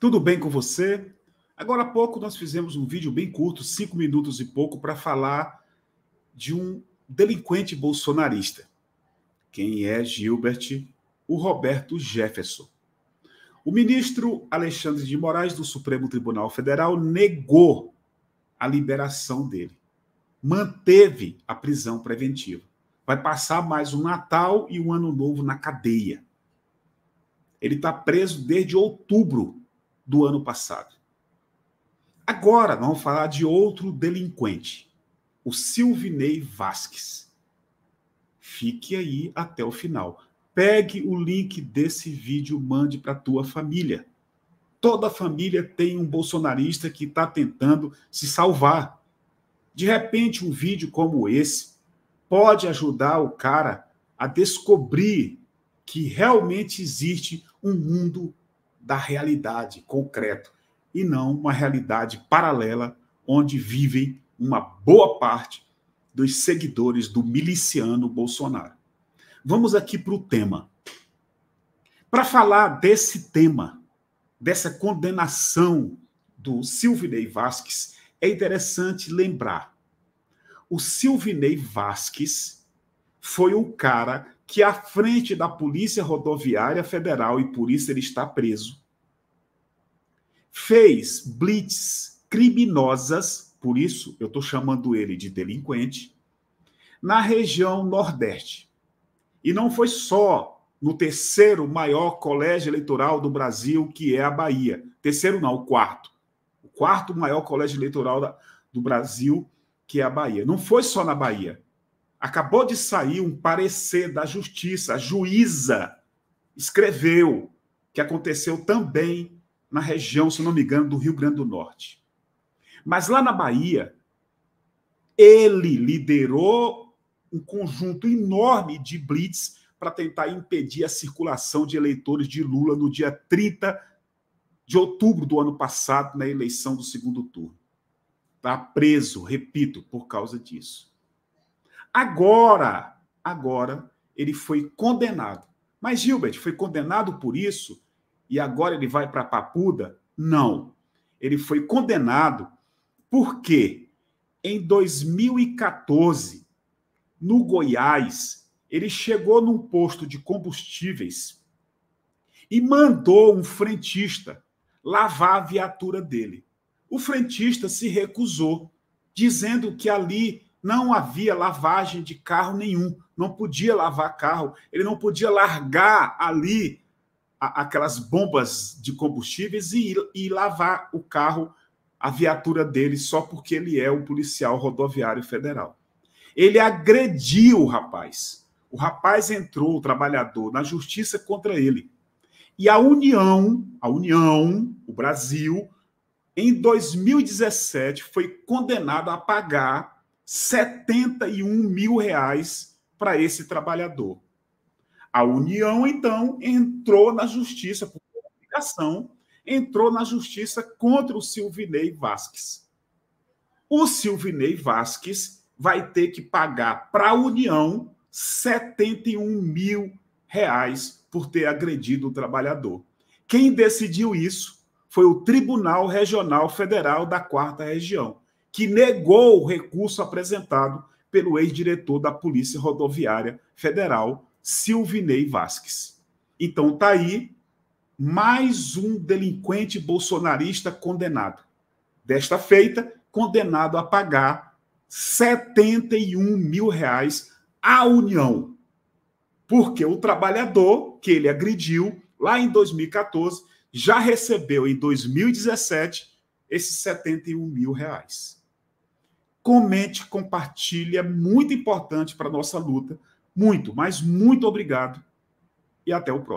Tudo bem com você? Agora há pouco nós fizemos um vídeo bem curto, cinco minutos e pouco, para falar de um delinquente bolsonarista. Quem é Gilbert? O Roberto Jefferson. O ministro Alexandre de Moraes do Supremo Tribunal Federal negou a liberação dele, manteve a prisão preventiva. Vai passar mais um Natal e um Ano Novo na cadeia. Ele está preso desde outubro do ano passado. Agora, vamos falar de outro delinquente, o Silvinei Vasques. Fique aí até o final. Pegue o link desse vídeo, mande para tua família. Toda família tem um bolsonarista que está tentando se salvar. De repente, um vídeo como esse pode ajudar o cara a descobrir que realmente existe um mundo da realidade concreto e não uma realidade paralela onde vivem uma boa parte dos seguidores do miliciano Bolsonaro. Vamos aqui para o tema. Para falar desse tema, dessa condenação do Silvinei Vasques, é interessante lembrar. O Silvinei Vasques, foi o cara que, à frente da Polícia Rodoviária Federal, e por isso ele está preso, fez blitz criminosas, por isso eu estou chamando ele de delinquente, na região Nordeste. E não foi só no terceiro maior colégio eleitoral do Brasil, que é a Bahia. Terceiro não, o quarto. O quarto maior colégio eleitoral da, do Brasil, que é a Bahia. Não foi só na Bahia. Acabou de sair um parecer da justiça, a juíza escreveu que aconteceu também na região, se não me engano, do Rio Grande do Norte. Mas lá na Bahia, ele liderou um conjunto enorme de blitz para tentar impedir a circulação de eleitores de Lula no dia 30 de outubro do ano passado, na eleição do segundo turno. Está preso, repito, por causa disso. Agora, agora ele foi condenado. Mas Gilbert foi condenado por isso e agora ele vai para Papuda? Não. Ele foi condenado porque em 2014, no Goiás, ele chegou num posto de combustíveis e mandou um frentista lavar a viatura dele. O frentista se recusou, dizendo que ali não havia lavagem de carro nenhum, não podia lavar carro, ele não podia largar ali a, aquelas bombas de combustíveis e, e lavar o carro, a viatura dele, só porque ele é o policial rodoviário federal. Ele agrediu o rapaz. O rapaz entrou, o trabalhador, na justiça contra ele. E a União, a União, o Brasil, em 2017 foi condenado a pagar 71 mil reais para esse trabalhador. A União, então, entrou na justiça por comunicação, entrou na justiça contra o Silvinei Vasques. O Silvinei Vasques vai ter que pagar para a União 71 mil reais por ter agredido o trabalhador. Quem decidiu isso foi o Tribunal Regional Federal da Quarta Região que negou o recurso apresentado pelo ex-diretor da Polícia Rodoviária Federal, Silvinei Vasques. Então tá aí mais um delinquente bolsonarista condenado. Desta feita, condenado a pagar 71 mil reais à União. Porque o trabalhador que ele agrediu lá em 2014 já recebeu em 2017 esses 71 mil reais comente, compartilhe, é muito importante para a nossa luta. Muito, mas muito obrigado e até o próximo.